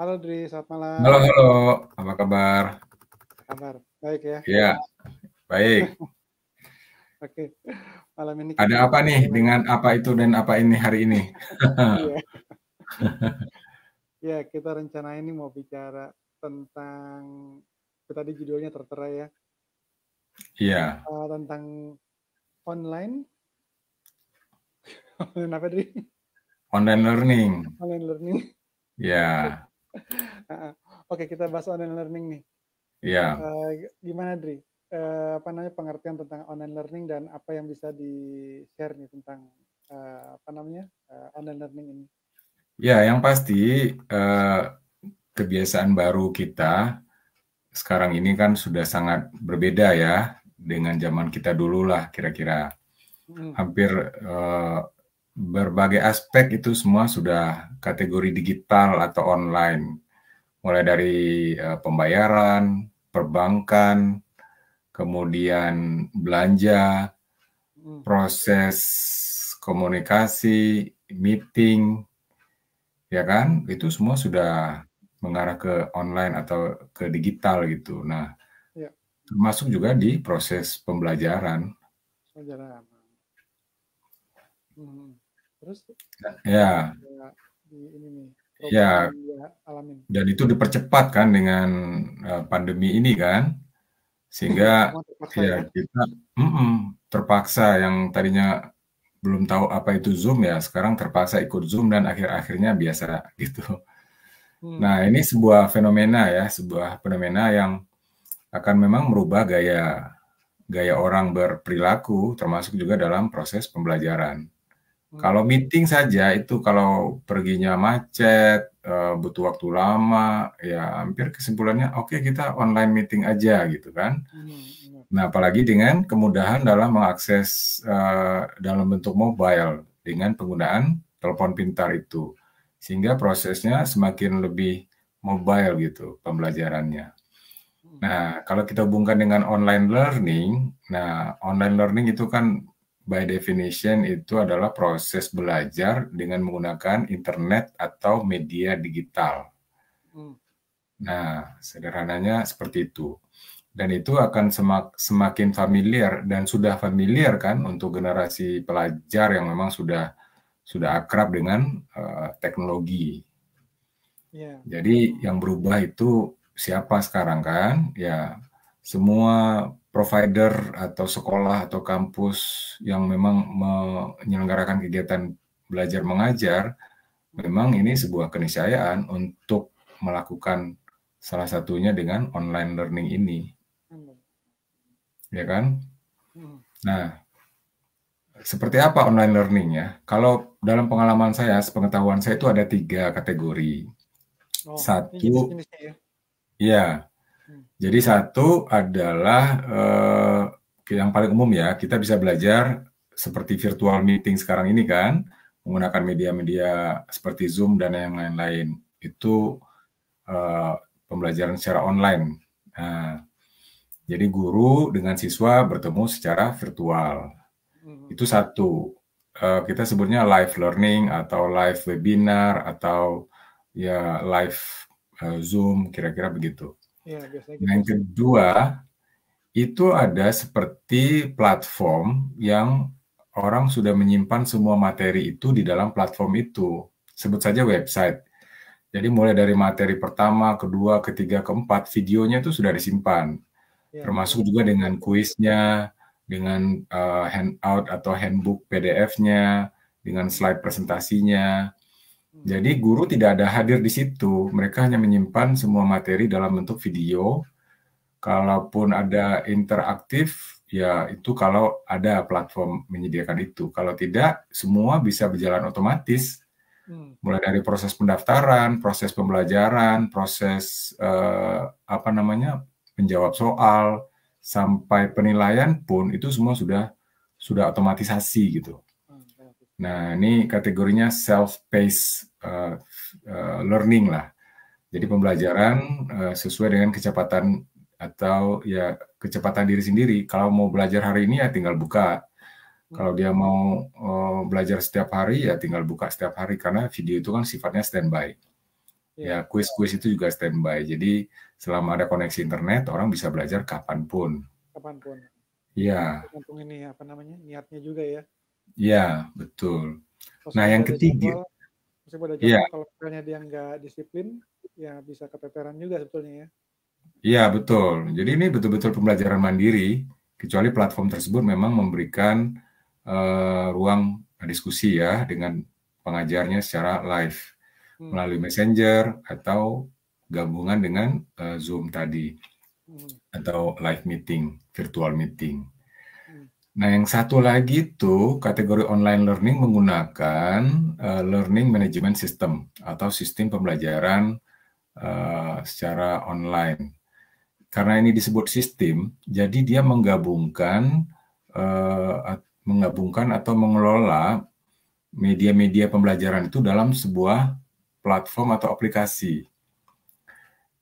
Halo Dri, selamat malam. Halo, halo. Apa kabar? Kabar baik ya. Iya, baik. Oke, malam ini. Ada apa nih dengan apa itu dan apa ini hari ini? Iya. ya, kita rencana ini mau bicara tentang tadi judulnya tertera ya. Iya. Uh, tentang online. online apa Dri? Online learning. Online learning. Ya. Oke, kita bahas online learning nih. Iya. Yeah. Uh, gimana Dri? Uh, apa namanya pengertian tentang online learning dan apa yang bisa di share nih tentang uh, apa namanya uh, online learning ini? Ya, yang pasti uh, kebiasaan baru kita sekarang ini kan sudah sangat berbeda ya dengan zaman kita dulu lah kira-kira. Hmm. Hampir uh, berbagai aspek itu semua sudah kategori digital atau online. Mulai dari uh, pembayaran, perbankan, kemudian belanja, hmm. proses komunikasi, meeting, ya kan? Itu semua sudah mengarah ke online atau ke digital gitu. Nah, ya. termasuk juga di proses pembelajaran. Pembelajaran. Hmm terus ya, ya di ini nih ya, alamin. dan itu dipercepat kan dengan eh, pandemi ini kan sehingga iya, terpaksa, ya, ya. kita mm -mm, terpaksa yang tadinya belum tahu apa itu zoom ya sekarang terpaksa ikut zoom dan akhir-akhirnya biasa gitu hmm. nah ini sebuah fenomena ya sebuah fenomena yang akan memang merubah gaya gaya orang berperilaku termasuk juga dalam proses pembelajaran Hmm. Kalau meeting saja itu kalau perginya macet, eh, butuh waktu lama, ya hampir kesimpulannya oke okay, kita online meeting aja gitu kan. Hmm, hmm. Nah apalagi dengan kemudahan dalam mengakses uh, dalam bentuk mobile dengan penggunaan telepon pintar itu, sehingga prosesnya semakin lebih mobile gitu pembelajarannya. Nah kalau kita hubungkan dengan online learning, nah online learning itu kan by definition itu adalah proses belajar dengan menggunakan internet atau media digital. Hmm. Nah, sederhananya seperti itu. Dan itu akan semak, semakin familiar dan sudah familiar kan untuk generasi pelajar yang memang sudah sudah akrab dengan uh, teknologi. Yeah. Jadi yang berubah itu siapa sekarang kan? Ya semua provider atau sekolah atau kampus yang memang menyelenggarakan kegiatan belajar mengajar, memang ini sebuah keniscayaan untuk melakukan salah satunya dengan online learning ini. Ya kan? Hmm. Nah, seperti apa online learning ya? Kalau dalam pengalaman saya, sepengetahuan saya itu ada tiga kategori. Oh, Satu, ini, ini, ya. ya, jadi satu adalah uh, yang paling umum ya, kita bisa belajar seperti virtual meeting sekarang ini kan, menggunakan media-media seperti Zoom dan yang lain-lain. Itu uh, pembelajaran secara online. Nah, jadi guru dengan siswa bertemu secara virtual. Hmm. Itu satu. Uh, kita sebutnya live learning atau live webinar atau ya live uh, Zoom kira-kira begitu. Iya, gitu. yang kedua itu ada seperti platform yang orang sudah menyimpan semua materi itu di dalam platform itu. Sebut saja website. Jadi mulai dari materi pertama, kedua, ketiga, keempat, videonya itu sudah disimpan. Ya. Termasuk juga dengan kuisnya, dengan uh, handout atau handbook PDF-nya, dengan slide presentasinya, jadi guru tidak ada hadir di situ, mereka hanya menyimpan semua materi dalam bentuk video. Kalaupun ada interaktif, ya itu kalau ada platform menyediakan itu. Kalau tidak, semua bisa berjalan otomatis. Hmm. Mulai dari proses pendaftaran, proses pembelajaran, proses eh, apa namanya menjawab soal, sampai penilaian pun itu semua sudah sudah otomatisasi gitu. Nah, ini kategorinya self-paced uh, uh, learning lah. Jadi pembelajaran uh, sesuai dengan kecepatan atau ya kecepatan diri sendiri. Kalau mau belajar hari ini ya tinggal buka. Kalau dia mau uh, belajar setiap hari ya tinggal buka setiap hari karena video itu kan sifatnya standby. Iya. Ya kuis-kuis itu juga standby. Jadi selama ada koneksi internet orang bisa belajar kapanpun. Kapanpun. ya Tergantung ini apa namanya niatnya juga ya. Ya, betul. Nah, meskipun nah, yang ketiga. ya. kalau misalnya dia nggak disiplin, ya bisa keteteran juga sebetulnya ya. Ya betul. Jadi ini betul-betul pembelajaran mandiri, kecuali platform tersebut memang memberikan uh, ruang diskusi ya dengan pengajarnya secara live hmm. melalui messenger atau gabungan dengan uh, Zoom tadi hmm. atau live meeting, virtual meeting. Nah, yang satu lagi itu kategori online learning menggunakan uh, learning management system atau sistem pembelajaran uh, secara online. Karena ini disebut sistem, jadi dia menggabungkan uh, menggabungkan atau mengelola media-media pembelajaran itu dalam sebuah platform atau aplikasi.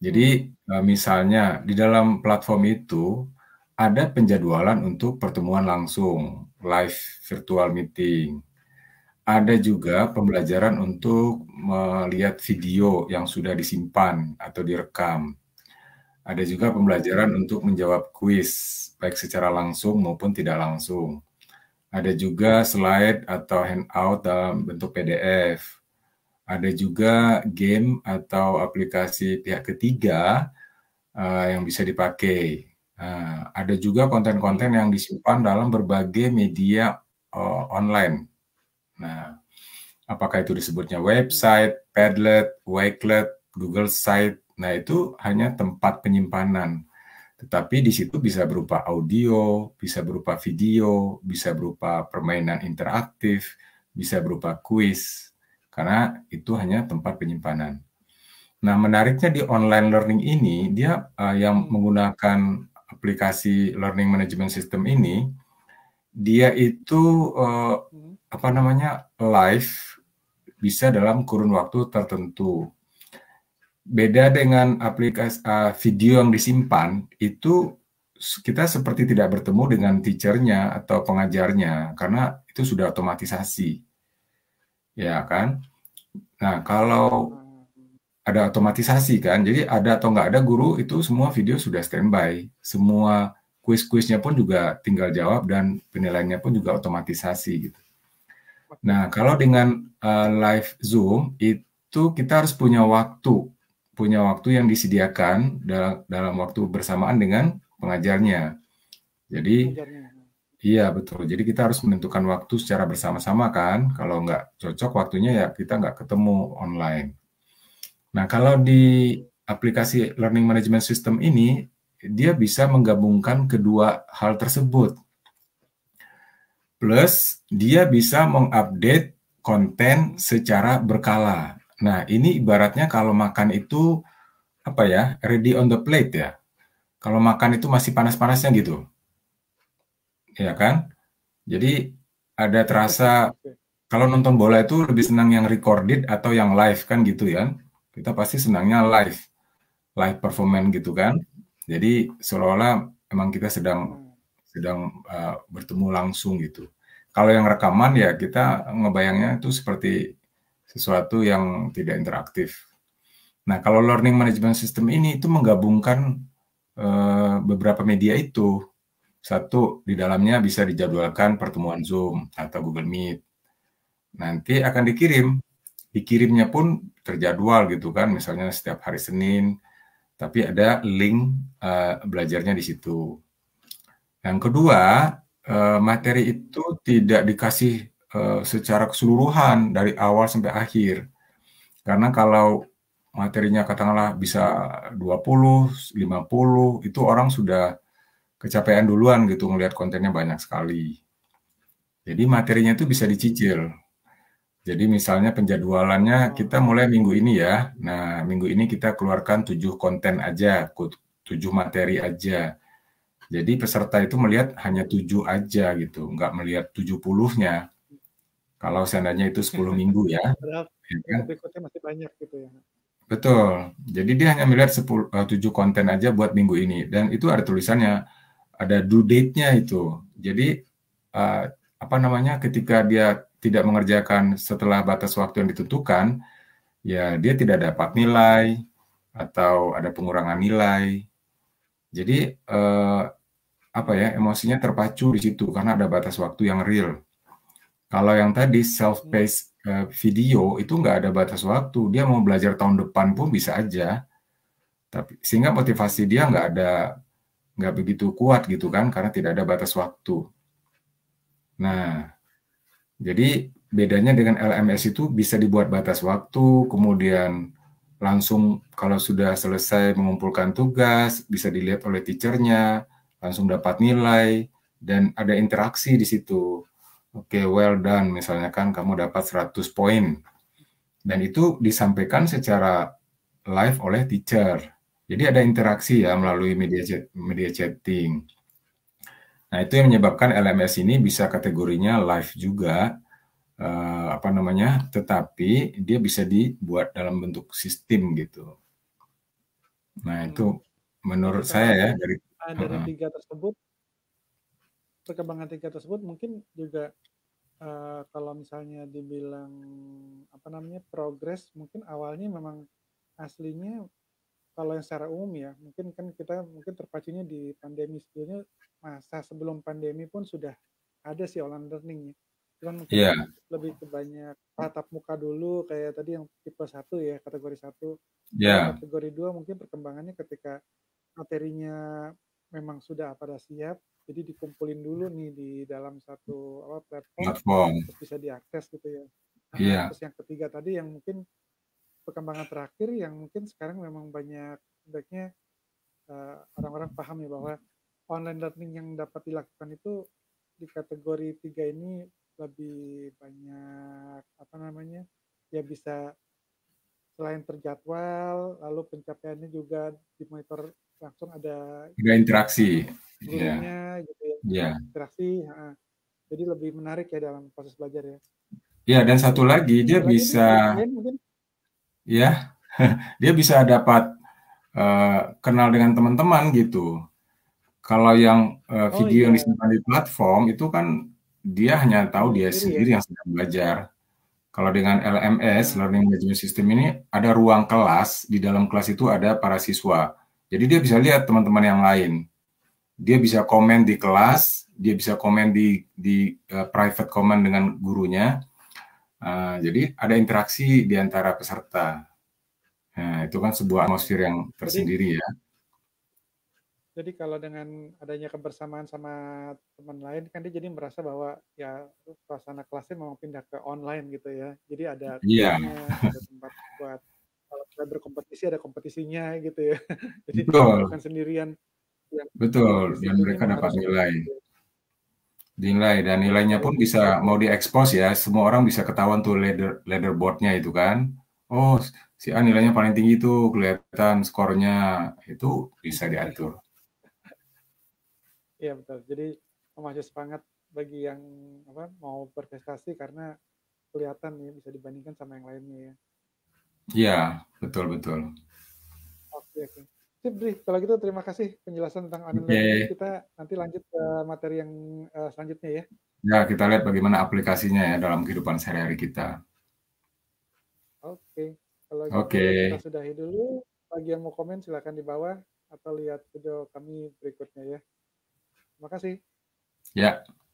Jadi uh, misalnya di dalam platform itu ada penjadwalan untuk pertemuan langsung, live virtual meeting. Ada juga pembelajaran untuk melihat video yang sudah disimpan atau direkam. Ada juga pembelajaran untuk menjawab kuis, baik secara langsung maupun tidak langsung. Ada juga slide atau handout dalam bentuk PDF. Ada juga game atau aplikasi pihak ketiga uh, yang bisa dipakai Nah, ada juga konten-konten yang disimpan dalam berbagai media uh, online. Nah, apakah itu disebutnya website, Padlet, Wakelet, Google Site. Nah, itu hanya tempat penyimpanan. Tetapi di situ bisa berupa audio, bisa berupa video, bisa berupa permainan interaktif, bisa berupa kuis. Karena itu hanya tempat penyimpanan. Nah, menariknya di online learning ini dia uh, yang menggunakan aplikasi learning management system ini dia itu uh, apa namanya live bisa dalam kurun waktu tertentu. Beda dengan aplikasi uh, eh, video yang disimpan itu kita seperti tidak bertemu dengan teachernya atau pengajarnya karena itu sudah otomatisasi. Ya kan? Nah, kalau hmm ada otomatisasi kan. Jadi ada atau nggak ada guru itu semua video sudah standby. Semua kuis-kuisnya pun juga tinggal jawab dan penilaiannya pun juga otomatisasi gitu. Nah, kalau dengan uh, live Zoom itu kita harus punya waktu, punya waktu yang disediakan dalam dalam waktu bersamaan dengan pengajarnya. Jadi Iya betul. Jadi kita harus menentukan waktu secara bersama-sama kan. Kalau nggak cocok waktunya ya kita nggak ketemu online. Nah, kalau di aplikasi learning management system ini, dia bisa menggabungkan kedua hal tersebut. Plus, dia bisa mengupdate konten secara berkala. Nah, ini ibaratnya kalau makan itu apa ya, ready on the plate ya. Kalau makan itu masih panas-panasnya gitu. Ya kan? Jadi ada terasa kalau nonton bola itu lebih senang yang recorded atau yang live kan gitu ya kita pasti senangnya live, live performance gitu kan. Jadi seolah-olah emang kita sedang sedang uh, bertemu langsung gitu. Kalau yang rekaman ya kita ngebayangnya itu seperti sesuatu yang tidak interaktif. Nah kalau learning management system ini itu menggabungkan uh, beberapa media itu. Satu di dalamnya bisa dijadwalkan pertemuan Zoom atau Google Meet. Nanti akan dikirim dikirimnya pun terjadwal gitu kan, misalnya setiap hari Senin, tapi ada link uh, belajarnya di situ. Yang kedua, uh, materi itu tidak dikasih uh, secara keseluruhan dari awal sampai akhir. Karena kalau materinya katakanlah bisa 20, 50, itu orang sudah kecapean duluan gitu melihat kontennya banyak sekali. Jadi materinya itu bisa dicicil. Jadi misalnya penjadwalannya hmm. kita mulai minggu ini ya. Nah, minggu ini kita keluarkan tujuh konten aja, tujuh materi aja. Jadi peserta itu melihat hanya tujuh aja gitu, nggak melihat tujuh puluhnya. Kalau seandainya itu sepuluh minggu ya, ya, kan? gitu ya. Betul. Jadi dia hanya melihat eh, tujuh konten aja buat minggu ini. Dan itu ada tulisannya, ada due date-nya itu. Jadi, uh, apa namanya, ketika dia tidak mengerjakan setelah batas waktu yang ditentukan, ya dia tidak dapat nilai atau ada pengurangan nilai. Jadi eh, apa ya emosinya terpacu di situ karena ada batas waktu yang real. Kalau yang tadi self-paced eh, video itu nggak ada batas waktu, dia mau belajar tahun depan pun bisa aja. Tapi sehingga motivasi dia nggak ada nggak begitu kuat gitu kan karena tidak ada batas waktu. Nah, jadi bedanya dengan LMS itu bisa dibuat batas waktu, kemudian langsung kalau sudah selesai mengumpulkan tugas, bisa dilihat oleh teachernya, langsung dapat nilai, dan ada interaksi di situ. Oke, okay, well done, misalnya kan kamu dapat 100 poin. Dan itu disampaikan secara live oleh teacher. Jadi ada interaksi ya melalui media, media chatting. Nah, itu yang menyebabkan LMS ini bisa kategorinya live juga, eh, apa namanya, tetapi dia bisa dibuat dalam bentuk sistem gitu. Nah, itu hmm. menurut nah, saya ya dari eh, dari uh, tiga tersebut perkembangan tiga tersebut mungkin juga uh, kalau misalnya dibilang apa namanya progres mungkin awalnya memang aslinya kalau yang secara umum ya mungkin kan kita mungkin terpacunya di pandemi sebelumnya masa sebelum pandemi pun sudah ada sih online learning ya cuman mungkin yeah. lebih ke banyak tatap muka dulu kayak tadi yang tipe satu ya kategori satu yeah. kategori dua mungkin perkembangannya ketika materinya memang sudah pada siap jadi dikumpulin dulu hmm. nih di dalam satu apa platform, platform. Terus bisa diakses gitu ya yeah. Iya. terus yang ketiga tadi yang mungkin perkembangan terakhir yang mungkin sekarang memang banyak baiknya uh, eh, orang-orang paham ya bahwa online learning yang dapat dilakukan itu di kategori tiga ini lebih banyak apa namanya ya bisa selain terjadwal lalu pencapaiannya juga dimonitor langsung ada interaksi gurunya iya. gitu ya yeah. interaksi ha. jadi lebih menarik ya dalam proses belajar ya ya dan satu lagi dia, bisa mungkin ya dia bisa dapat uh, kenal dengan teman-teman gitu. Kalau yang uh, video oh, iya. yang disimpan di platform itu kan dia hanya tahu dia sendiri ya? yang sedang belajar. Kalau dengan LMS, hmm. Learning Management System ini ada ruang kelas, di dalam kelas itu ada para siswa. Jadi dia bisa lihat teman-teman yang lain. Dia bisa komen di kelas, dia bisa komen di di uh, private comment dengan gurunya, Uh, jadi ada interaksi di antara peserta. Nah, itu kan sebuah atmosfer yang tersendiri ya. Jadi kalau dengan adanya kebersamaan sama teman lain kan dia jadi merasa bahwa ya suasana kelasnya mau pindah ke online gitu ya. Jadi ada yeah. ada tempat buat kalau kita berkompetisi ada kompetisinya gitu ya. jadi Betul. bukan sendirian. Betul, dan mereka dapat nilai. Gitu. Ya. Dinilai dan nilainya pun iya. bisa mau diekspos ya, semua orang bisa ketahuan tuh leader leaderboardnya itu kan. Oh, si A nilainya paling tinggi tuh kelihatan skornya itu bisa diatur. Iya betul. Jadi masih semangat bagi yang apa mau berprestasi karena kelihatan ya bisa dibandingkan sama yang lainnya ya. Iya, betul betul. Oke, oke. Sip, Dri. Kalau gitu terima kasih penjelasan tentang online. Kita nanti lanjut ke materi yang uh, selanjutnya ya. Ya, kita lihat bagaimana aplikasinya ya dalam kehidupan sehari-hari kita. Oke. Okay. Kalau gitu okay. kita sudahi dulu. Bagi yang mau komen silahkan di bawah atau lihat video kami berikutnya ya. Terima kasih. Ya. Yeah.